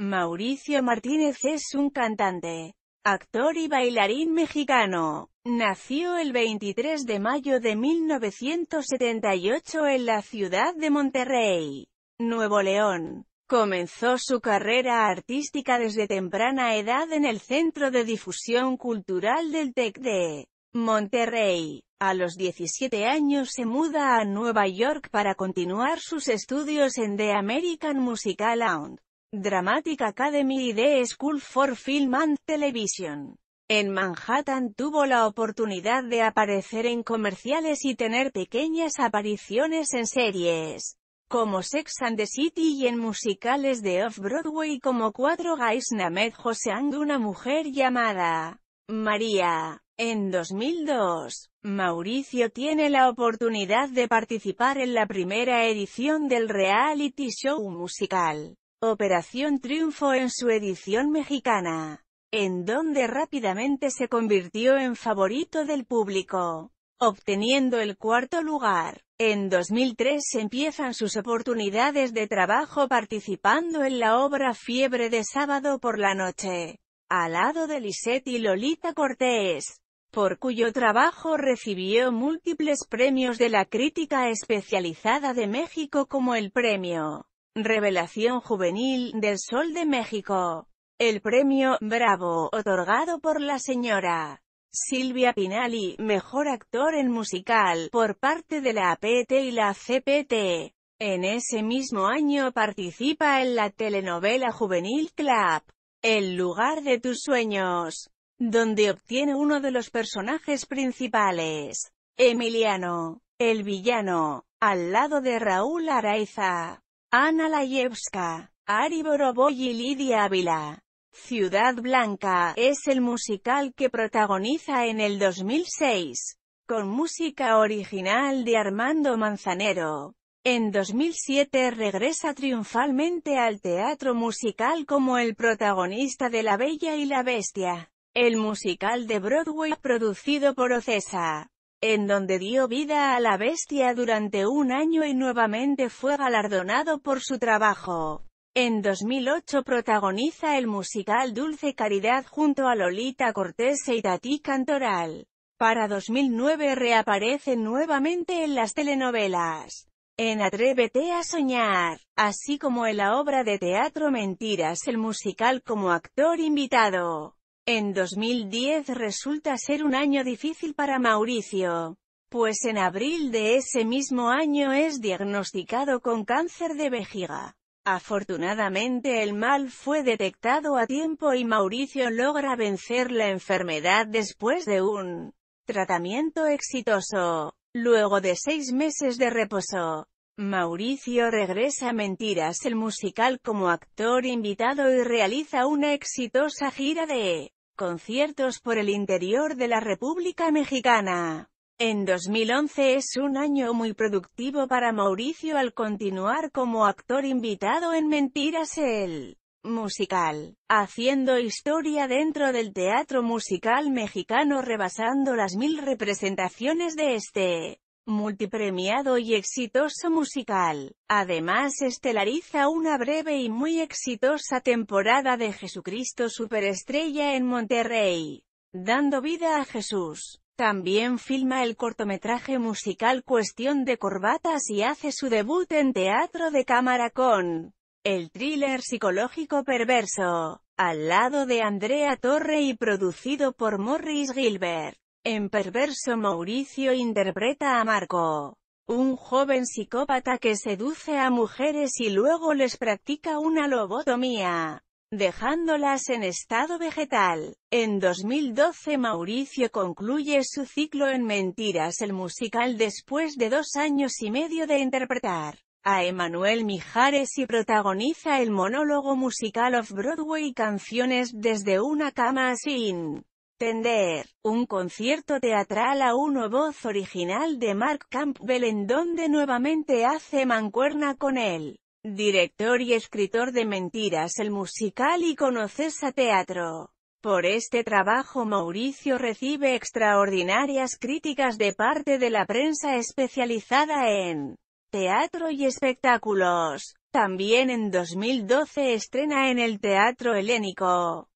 Mauricio Martínez es un cantante, actor y bailarín mexicano. Nació el 23 de mayo de 1978 en la ciudad de Monterrey, Nuevo León. Comenzó su carrera artística desde temprana edad en el Centro de Difusión Cultural del TEC de Monterrey. A los 17 años se muda a Nueva York para continuar sus estudios en The American Musical and Dramatic Academy y The School for Film and Television. En Manhattan tuvo la oportunidad de aparecer en comerciales y tener pequeñas apariciones en series como Sex and the City y en musicales de Off-Broadway como Cuatro Guys Named and una mujer llamada María. En 2002, Mauricio tiene la oportunidad de participar en la primera edición del reality show musical Operación Triunfo en su edición mexicana, en donde rápidamente se convirtió en favorito del público, obteniendo el cuarto lugar. En 2003 empiezan sus oportunidades de trabajo participando en la obra Fiebre de sábado por la noche, al lado de Lisette y Lolita Cortés, por cuyo trabajo recibió múltiples premios de la crítica especializada de México como el premio Revelación Juvenil del Sol de México. El premio Bravo, otorgado por la señora Silvia Pinali, mejor actor en musical, por parte de la APT y la CPT. En ese mismo año participa en la telenovela juvenil Club, El lugar de tus sueños, donde obtiene uno de los personajes principales, Emiliano, el villano, al lado de Raúl Araiza. Ana Layevska, Ari Boroboy y Lidia Ávila. Ciudad Blanca, es el musical que protagoniza en el 2006, con música original de Armando Manzanero. En 2007 regresa triunfalmente al teatro musical como el protagonista de La Bella y la Bestia, el musical de Broadway producido por Ocesa en donde dio vida a la bestia durante un año y nuevamente fue galardonado por su trabajo. En 2008 protagoniza el musical Dulce Caridad junto a Lolita Cortés y e Tati Cantoral. Para 2009 reaparece nuevamente en las telenovelas. En Atrévete a soñar, así como en la obra de teatro Mentiras el musical como actor invitado. En 2010 resulta ser un año difícil para Mauricio, pues en abril de ese mismo año es diagnosticado con cáncer de vejiga. Afortunadamente el mal fue detectado a tiempo y Mauricio logra vencer la enfermedad después de un tratamiento exitoso. Luego de seis meses de reposo, Mauricio regresa a Mentiras el musical como actor invitado y realiza una exitosa gira de conciertos por el interior de la República Mexicana. En 2011 es un año muy productivo para Mauricio al continuar como actor invitado en Mentiras el musical, haciendo historia dentro del teatro musical mexicano rebasando las mil representaciones de este multipremiado y exitoso musical. Además estelariza una breve y muy exitosa temporada de Jesucristo Superestrella en Monterrey, dando vida a Jesús. También filma el cortometraje musical Cuestión de Corbatas y hace su debut en teatro de cámara con el thriller psicológico perverso, al lado de Andrea Torre y producido por Morris Gilbert. En Perverso Mauricio interpreta a Marco, un joven psicópata que seduce a mujeres y luego les practica una lobotomía, dejándolas en estado vegetal. En 2012 Mauricio concluye su ciclo en Mentiras el musical después de dos años y medio de interpretar a Emanuel Mijares y protagoniza el monólogo musical of broadway Canciones desde una cama sin Tender, un concierto teatral a una voz original de Mark Campbell en donde nuevamente hace mancuerna con él director y escritor de Mentiras el musical y conoces a teatro. Por este trabajo Mauricio recibe extraordinarias críticas de parte de la prensa especializada en teatro y espectáculos. También en 2012 estrena en el Teatro Helénico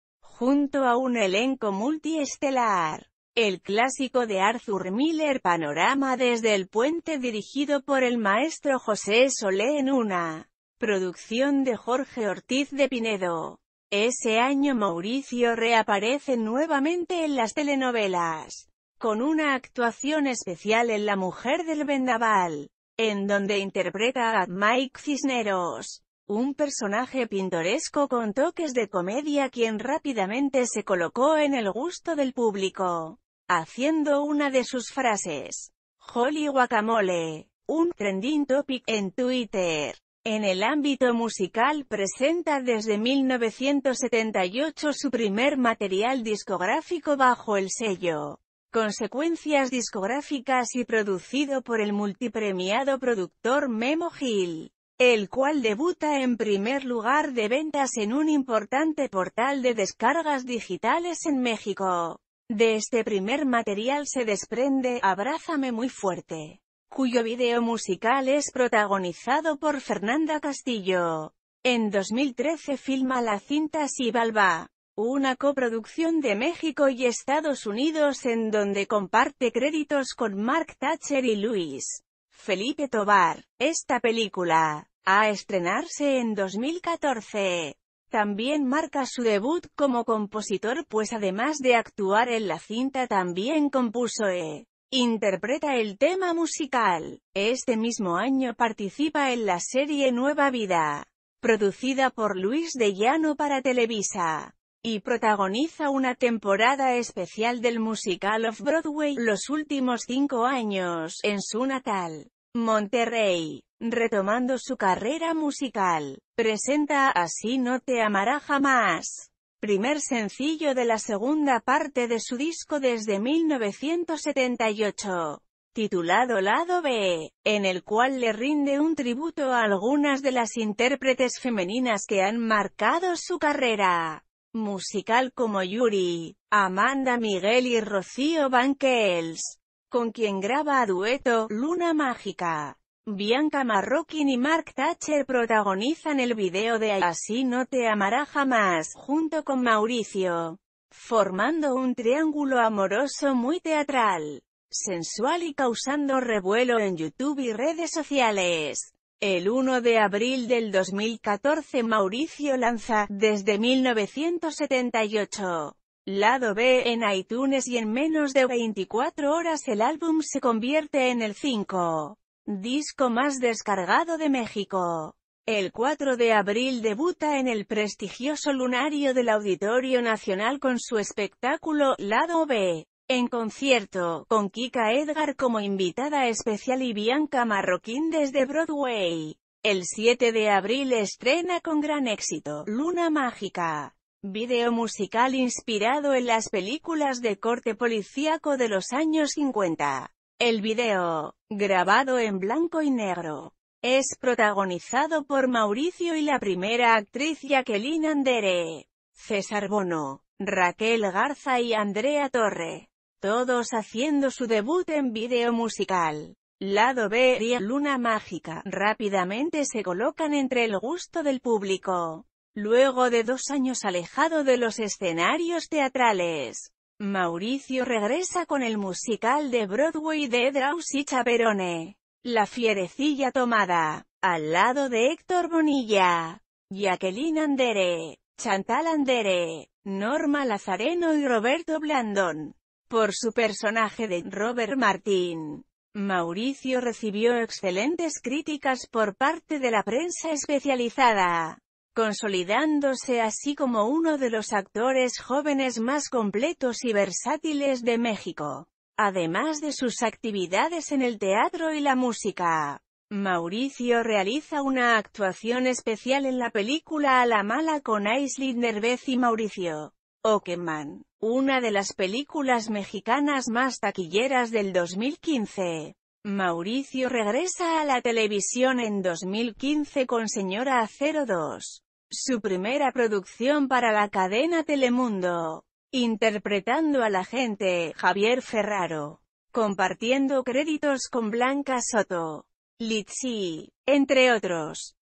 junto a un elenco multiestelar. El clásico de Arthur Miller Panorama desde el puente dirigido por el maestro José Solé en una producción de Jorge Ortiz de Pinedo. Ese año Mauricio reaparece nuevamente en las telenovelas, con una actuación especial en La Mujer del Vendaval, en donde interpreta a Mike Cisneros un personaje pintoresco con toques de comedia quien rápidamente se colocó en el gusto del público, haciendo una de sus frases, Holy Guacamole, un trending topic en Twitter. En el ámbito musical presenta desde 1978 su primer material discográfico bajo el sello Consecuencias Discográficas y producido por el multipremiado productor Memo Gil el cual debuta en primer lugar de ventas en un importante portal de descargas digitales en México. De este primer material se desprende Abrázame muy fuerte, cuyo video musical es protagonizado por Fernanda Castillo. En 2013 filma la cinta Sibalba, una coproducción de México y Estados Unidos en donde comparte créditos con Mark Thatcher y Luis Felipe Tobar. Esta película, a estrenarse en 2014, también marca su debut como compositor pues además de actuar en la cinta también compuso e interpreta el tema musical. Este mismo año participa en la serie Nueva Vida, producida por Luis de Llano para Televisa y protagoniza una temporada especial del musical of Broadway, los últimos cinco años, en su natal. Monterrey, retomando su carrera musical, presenta Así no te amará jamás, primer sencillo de la segunda parte de su disco desde 1978 titulado Lado B, en el cual le rinde un tributo a algunas de las intérpretes femeninas que han marcado su carrera musical como Yuri, Amanda Miguel y Rocío Banquels, con quien graba a dueto Luna Mágica. Bianca Marroquin y Mark Thatcher protagonizan el video de Así no te amará jamás, junto con Mauricio, formando un triángulo amoroso muy teatral, sensual y causando revuelo en YouTube y redes sociales. El 1 de abril del 2014 Mauricio lanza, desde 1978, Lado B en iTunes y en menos de 24 horas el álbum se convierte en el 5. Disco más descargado de México. El 4 de abril debuta en el prestigioso lunario del Auditorio Nacional con su espectáculo, Lado B. En concierto, con Kika Edgar como invitada especial y Bianca Marroquín desde Broadway. El 7 de abril estrena con gran éxito, Luna Mágica. Video musical inspirado en las películas de corte policíaco de los años 50. El video, grabado en blanco y negro, es protagonizado por Mauricio y la primera actriz Jacqueline Andere, César Bono, Raquel Garza y Andrea Torre todos haciendo su debut en video musical. Lado B y Luna Mágica rápidamente se colocan entre el gusto del público. Luego de dos años alejado de los escenarios teatrales, Mauricio regresa con el musical de Broadway de Draus y Chaperone, La fierecilla tomada, al lado de Héctor Bonilla, Jacqueline Andere, Chantal Andere, Norma Lazareno y Roberto Blandón por su personaje de Robert Martin. Mauricio recibió excelentes críticas por parte de la prensa especializada, consolidándose así como uno de los actores jóvenes más completos y versátiles de México, además de sus actividades en el teatro y la música. Mauricio realiza una actuación especial en la película A la mala con Aislinn Nervez y Mauricio Okeman, una de las películas mexicanas más taquilleras del 2015. Mauricio regresa a la televisión en 2015 con Señora 02, su primera producción para la cadena Telemundo, interpretando a la gente Javier Ferraro, compartiendo créditos con Blanca Soto, Litsi, entre otros.